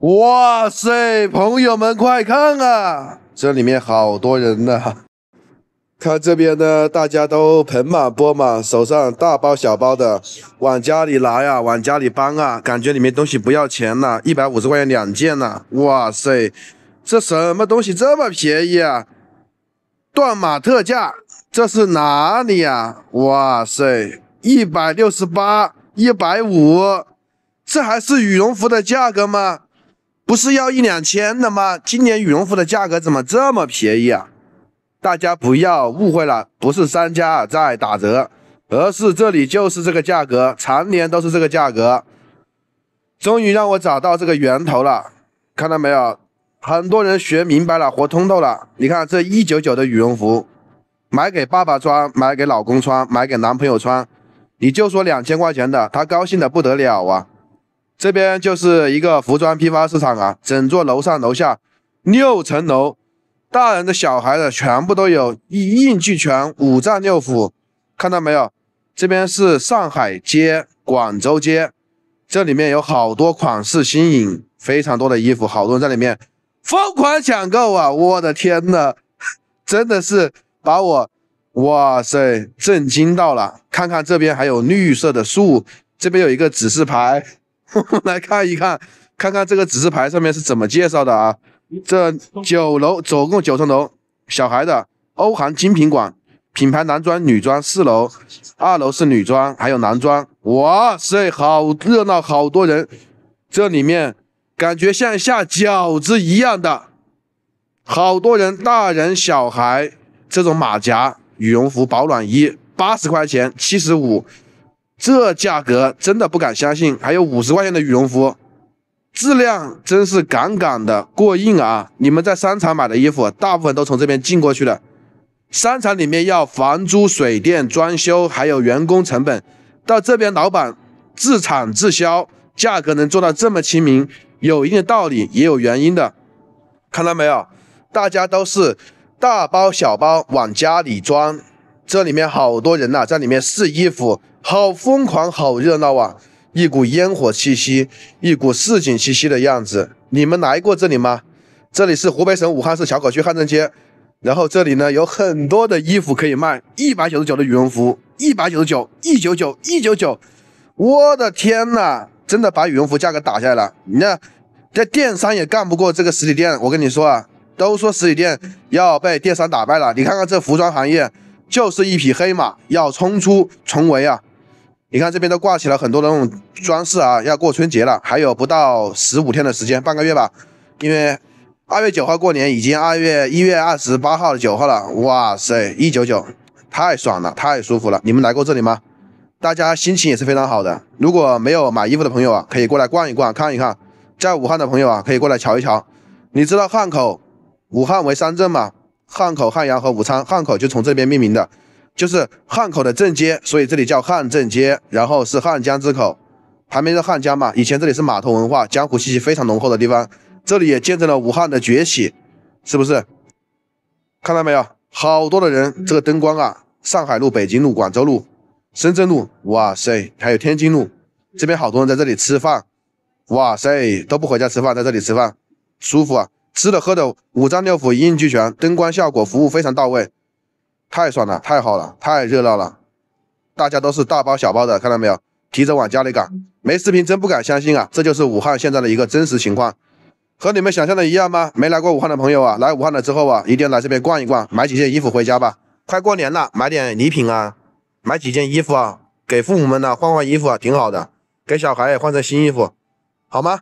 哇塞，朋友们快看啊！这里面好多人呐。看这边呢，大家都盆满钵满，手上大包小包的往家里拿呀，往家里搬啊。感觉里面东西不要钱呐，一百五十块钱两件呐。哇塞，这什么东西这么便宜啊？断码特价，这是哪里呀？哇塞，一百六十八，一百五，这还是羽绒服的价格吗？不是要一两千的吗？今年羽绒服的价格怎么这么便宜啊？大家不要误会了，不是商家在打折，而是这里就是这个价格，常年都是这个价格。终于让我找到这个源头了，看到没有？很多人学明白了，活通透了。你看这一九九的羽绒服，买给爸爸穿，买给老公穿，买给男朋友穿，你就说两千块钱的，他高兴的不得了啊。这边就是一个服装批发市场啊，整座楼上楼下六层楼，大人的、小孩的全部都有，一应俱全，五脏六腑，看到没有？这边是上海街、广州街，这里面有好多款式新颖、非常多的衣服，好多人在里面疯狂抢购啊！我的天呐，真的是把我，哇塞，震惊到了！看看这边还有绿色的树，这边有一个指示牌。来看一看看看这个指示牌上面是怎么介绍的啊？这九楼总共九层楼，小孩的欧韩精品馆品牌男装女装四楼，二楼是女装，还有男装。哇塞，好热闹，好多人，这里面感觉像下饺子一样的，好多人大人小孩，这种马甲、羽绒服、保暖衣，八十块钱，七十五。这价格真的不敢相信，还有五十块钱的羽绒服，质量真是杠杠的，过硬啊！你们在商场买的衣服，大部分都从这边进过去的。商场里面要房租、水电、装修，还有员工成本，到这边老板自产自销，价格能做到这么亲民，有一定的道理，也有原因的。看到没有？大家都是大包小包往家里装。这里面好多人呐，在里面试衣服，好疯狂，好热闹啊！一股烟火气息，一股市井气息的样子。你们来过这里吗？这里是湖北省武汉市硚口区汉正街，然后这里呢有很多的衣服可以卖，一百九十九的羽绒服，一百九十九，一九九，一九九，我的天呐，真的把羽绒服价格打下来了。你看，这电商也干不过这个实体店。我跟你说啊，都说实体店要被电商打败了，你看看这服装行业。就是一匹黑马要冲出重围啊！你看这边都挂起了很多那种装饰啊，要过春节了，还有不到十五天的时间，半个月吧。因为二月九号过年，已经二月一月二十八号九号了。哇塞，一九九，太爽了，太舒服了！你们来过这里吗？大家心情也是非常好的。如果没有买衣服的朋友啊，可以过来逛一逛看一看。在武汉的朋友啊，可以过来瞧一瞧。你知道汉口、武汉为三镇吗？汉口、汉阳和武昌，汉口就从这边命名的，就是汉口的正街，所以这里叫汉正街。然后是汉江之口，旁边是汉江嘛。以前这里是码头文化，江湖气息非常浓厚的地方。这里也见证了武汉的崛起，是不是？看到没有？好多的人，这个灯光啊！上海路、北京路、广州路、深圳路，哇塞，还有天津路，这边好多人在这里吃饭，哇塞，都不回家吃饭，在这里吃饭，舒服啊！吃的喝的五脏六腑一应俱全，灯光效果服务非常到位，太爽了，太好了，太热闹了。大家都是大包小包的，看到没有？提着往家里赶。没视频真不敢相信啊！这就是武汉现在的一个真实情况，和你们想象的一样吗？没来过武汉的朋友啊，来武汉了之后啊，一定要来这边逛一逛，买几件衣服回家吧。快过年了，买点礼品啊，买几件衣服啊，给父母们呢换换衣服，啊，挺好的。给小孩也换成新衣服，好吗？